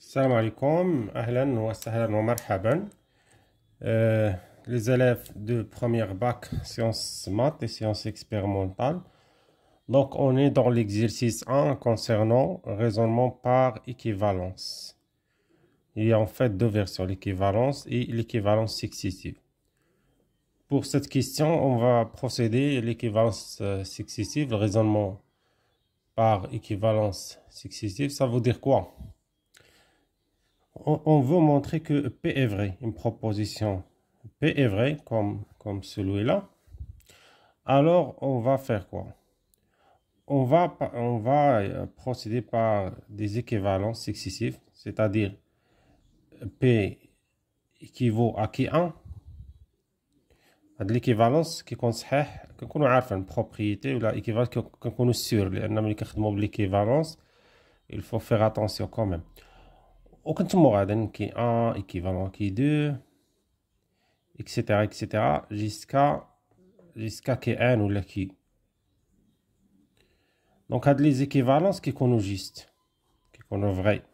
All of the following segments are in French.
السلام alaikum, Ahlan وسهلا wa marhaban, euh, les élèves de première bac sciences maths et sciences expérimentales donc on est dans l'exercice 1 concernant raisonnement par équivalence il y a en fait deux versions l'équivalence et l'équivalence successive pour cette question on va procéder à l'équivalence euh, successive le raisonnement par équivalence successive ça veut dire quoi on, veut montrer que P est vrai, une proposition P est vrai, comme, comme celui-là, alors on va faire quoi on va, on va euh, procéder par des équivalences successives, c'est-à-dire P équivaut à qui 1 de l'équivalence qui une propriété, une équivalence propriété ou l'équivalence qui لان ملي كنخدموا équivalences, il faut faire attention quand même qui est un, équivalent qui est deux, etc., etc., jusqu'à qui ait un ou qui. Donc, il y a les équivalences qui sont justes, qui sont vraies.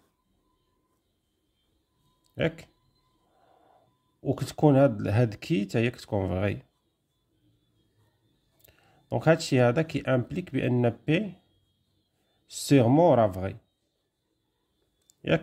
Ou qu'il y a des équivalences qui sont vrai. Donc, il y a qui impliquent le NP sur le vrai. vrai.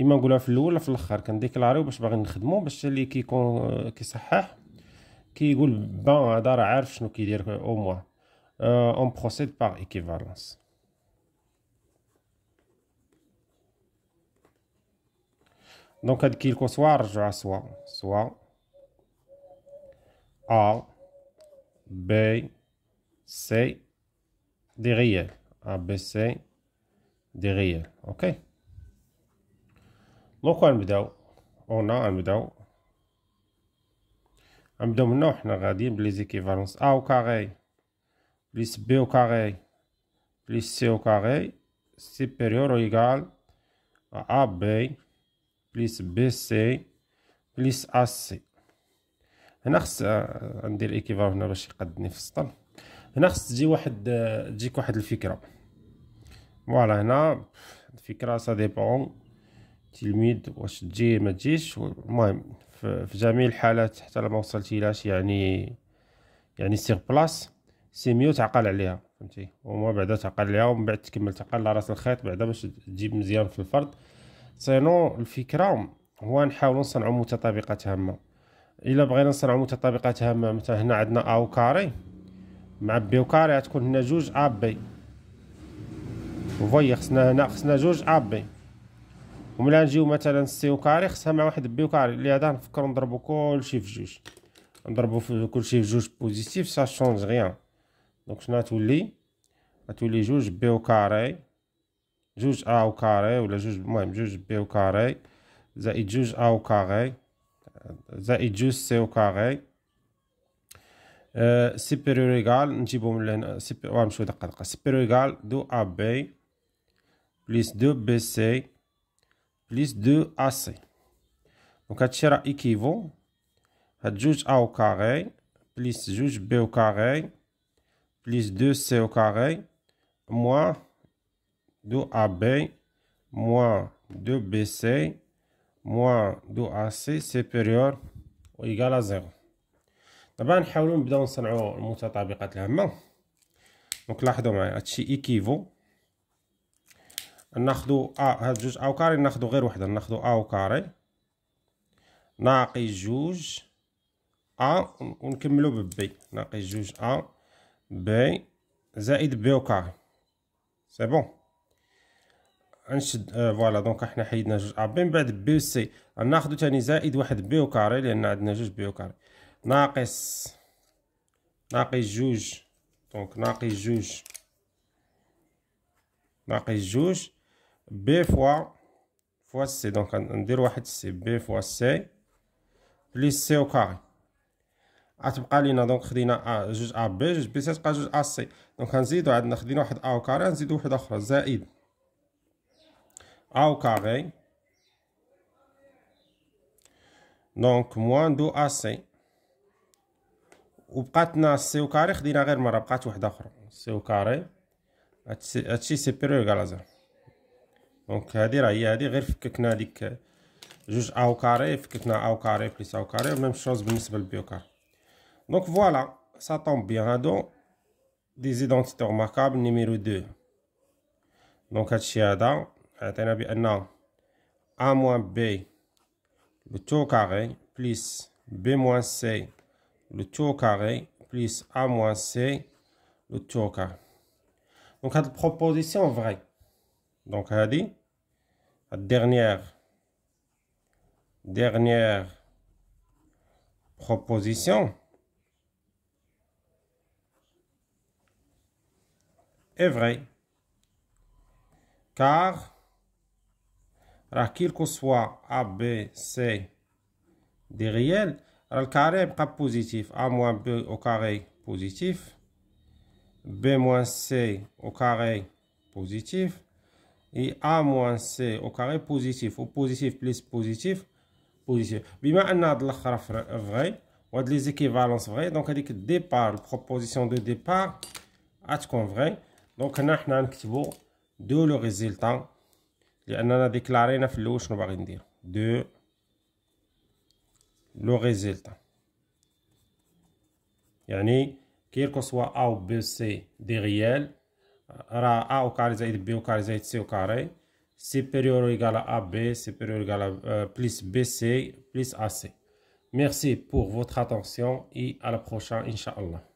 اما نقولها في الاول ولا في الاخر كنديكلاريو باش باغي نخدمو باش اللي كيكون كيصحح كيقول بان هذا راه عارف شنو كيدير او موا اون بروسيد باغ ايكيفالونس دونك هاد كيلكو سوا رجعوها سوا سوا ا بي سي دي غيال ا بي سي دي غيال اوكي دوكا نبداو اون نبداو نبداو منو حنا غاديين بلي زيكيفالونس ا او كاري بليس بي او كاري بليس سي او كاري سيبيريور او ايغال ا بي بليس بي سي بليس ا سي هنا خص ندير ايكيفالون هنا باش يقدني في السطر هنا خص تجي واحد تجيك واحد الفكره فوالا هنا الفكره سا ديبون تلميذ واش تجي ما تجيش المهم في جميع الحالات حتى لما وصلتي لاش يعني يعني سيغ بلاس سي ميو تعقل عليها فهمتي وما بعدا تعقل عليها ومن بعد تكمل تعقل على راس الخيط بعدا باش تجيب مزيان في الفرد سينو الفكره هو نحاول نصنعوا متطابقات هامه الا بغينا نصنعوا متطابقات هامه مثلا هنا عندنا او كاري مع بي كاري تكون هنا جوج ا بي فوي خصنا هنا خصنا جوج ا بي وملي نجيو مثلا سي وكاري خصها مع واحد بي وكاري هذا نفكروا نضربوا كلشي في جوج نضربوا في كلشي في جوج بوزيتيف سا شونج غيان دونك شنو غتولي غتولي جوج بي وكاري جوج ا وكاري ولا جوج المهم جوج بي وكاري زائد جوج ا وكاري زائد جوج سي وكاري سيبيريور آه، ايكال نجيبو من لهنا سيبيريور نمشيو دقه دقه سيبيريور ايكال دو ا بي بليس دو بي سي plus 2ac. Donc, on va équivaut à juge a au carré plus juge b au carré plus 2c au carré moins 2ab moins 2bc moins 2ac supérieur ou égal à 0. طبعا نحاولوا نبداو نصنعوا المتطابقات الهامه دونك لاحظوا معايا هادشي ايكيفو ناخدو ا هاد جوج ا وكاري ناخدو غير وحده ناخدو ا وكاري ناقص جوج ا ونكملو ببي ناقص جوج ا بي زائد بي وكاري سي بون فوالا آه فوالا دونك حنا حيدنا جوج ا بي من بعد بي سي ناخدو تاني زائد واحد بي وكاري لان عندنا جوج بي وكاري ناقص ناقص جوج دونك ناقص جوج ناقص جوج بي فوا فوا سي دونك ندير واحد سي بي فوا سي بليس سي او كاري غتبقى لينا دونك خدينا ا جوج ا بي جوج بي سي تبقى جوج ا سي دونك غنزيدو عندنا خدينا واحد ا او كاري غنزيدو واحد اخرى زائد ا او كاري دونك موان دو ا سي وبقاتنا سي او كاري خدينا غير مره بقات واحده اخرى سي او كاري هادشي سي بيرو كالا زيرو Donc, A au carré, A au carré, plus au carré, même chose, Donc, voilà, ça tombe bien, hein, des identités remarquables, numéro 2. Donc, A B, le tout carré, plus B moins C, le tout carré, plus A moins C, le tout carré. Donc, cette proposition vraie. Donc, elle dit, dernière, dernière proposition est vraie. Car, qu'il que soit A, B, C des réels, le carré est positif. A moins B au carré positif. B moins C au carré positif et A moins C au carré positif ou positif plus positif positif. la anna vrai ou les équivalences vraies donc avec départ proposition de départ atcon vrai donc on a vaut de le résultat a déclaré في الاول شنو باغي ندير de le résultat يعني quel que soit A ou B C des ra A au carré B au carré C au carré supérieur ou égal à AB, supérieur ou égal à plus BC, plus AC. Merci pour votre attention et à la prochaine, Inch'Allah.